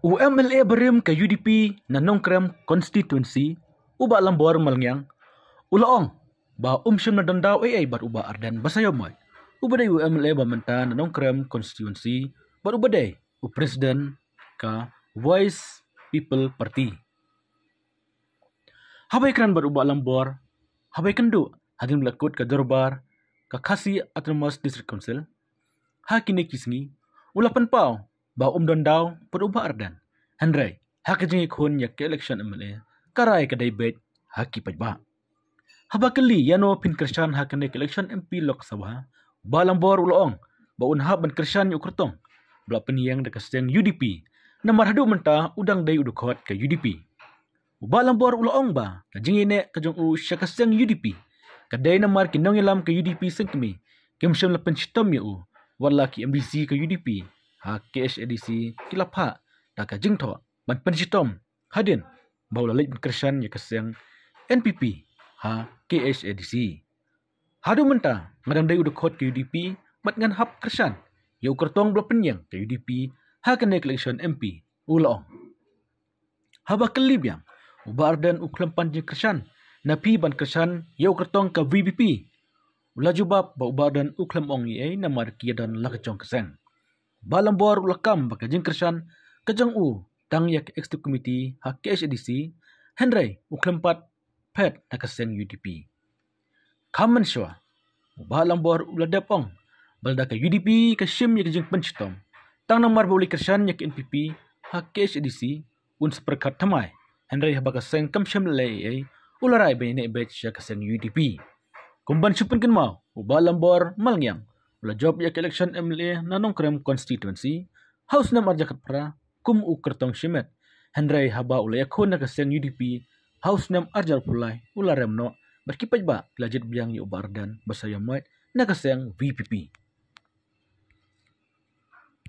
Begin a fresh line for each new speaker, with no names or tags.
UMLA berim ke UDP na nongkrem constituency uba lambor malngyang ulaong ba umsyum na dandaw ay ay bar uba ardan basayo moy uba day UMLA ba menta na nongkrem constituency bar uba day u president ka voice people party habay kran bar uba lambor habay kendo hadin lakut ka darbar ka khasi autonomous district council hakine kisni ulapan pao ba umdondaw perubah ardan. Henry, hak jengi kun yak ke election emle, karai ke day bed, hak ipaj ba. Haba keli, yano pin kershan hak nek election MP lok sabha, balam bor ulong, ba un hap ban kershan yuk kertong, bla peniyang de kesteng UDP, namar hadu menta udang day udukot ke UDP. Balam bor ulong ba, ka jengi nek ke jeng u syakasteng UDP, ka day namar kinong ilam ke UDP sengkemi, kemsyam lepen chitam ya u, wala ki MDC ke UDP, ha KHADC kilapak, ha kaka jing to ban pencitom hadin bau la lin krishan ye kaseng npp ha khadc hadu menta madam dai udah khot udp mat ngan hap krishan ye ukertong blo penyang ke udp ha kene election mp ulong haba kelib yang ubar dan uklem panji krishan napi ban krishan ye ukertong ke vbp ulah jubab bau ubar dan uklem ong ye namar kiadan lakacong keseng balambor ulakam bakajing krishan kajang u tang yak executive committee ha cash henry uklempat pet nakaseng udp kaman shwa ba lambor uladapong balda ka udp ka shim yak jing panchtom tang namar publication yak npp ha cash adc un thamai henry ha baka seng kam shim le ai ularai be ne bet shak seng udp kumban shupun kin ma u ba lambor malngyang ula yak election mla nanong krem constituency house namar jakat pra kum u kertong shimet hendrai haba ula yakho na kasen UDP house nam arjal pulai ula rem no berkipaj ba lajit biang yu bardan basa yamait na kasen VPP